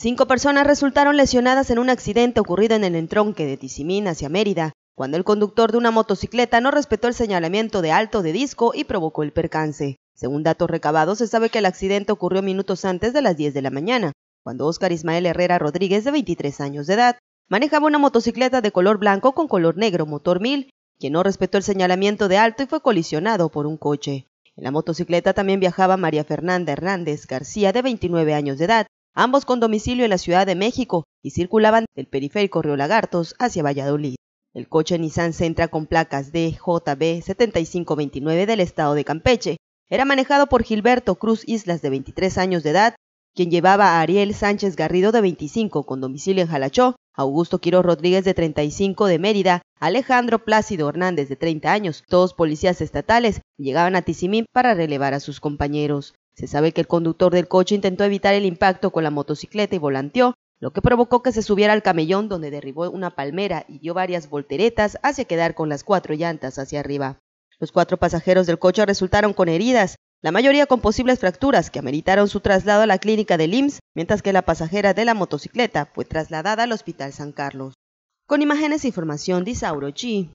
Cinco personas resultaron lesionadas en un accidente ocurrido en el entronque de Tizimín hacia Mérida, cuando el conductor de una motocicleta no respetó el señalamiento de alto de disco y provocó el percance. Según datos recabados, se sabe que el accidente ocurrió minutos antes de las 10 de la mañana, cuando Óscar Ismael Herrera Rodríguez, de 23 años de edad, manejaba una motocicleta de color blanco con color negro motor 1000, quien no respetó el señalamiento de alto y fue colisionado por un coche. En la motocicleta también viajaba María Fernanda Hernández García, de 29 años de edad, ambos con domicilio en la Ciudad de México y circulaban del periférico Río Lagartos hacia Valladolid. El coche Nissan centra con placas DJB 7529 del estado de Campeche era manejado por Gilberto Cruz Islas de 23 años de edad, quien llevaba a Ariel Sánchez Garrido de 25 con domicilio en Jalachó, Augusto Quiro Rodríguez de 35 de Mérida, Alejandro Plácido Hernández de 30 años, todos policías estatales, llegaban a Tizimín para relevar a sus compañeros. Se sabe que el conductor del coche intentó evitar el impacto con la motocicleta y volanteó, lo que provocó que se subiera al camellón donde derribó una palmera y dio varias volteretas hacia quedar con las cuatro llantas hacia arriba. Los cuatro pasajeros del coche resultaron con heridas, la mayoría con posibles fracturas que ameritaron su traslado a la clínica de IMSS, mientras que la pasajera de la motocicleta fue trasladada al Hospital San Carlos. Con imágenes e información de Isauro G,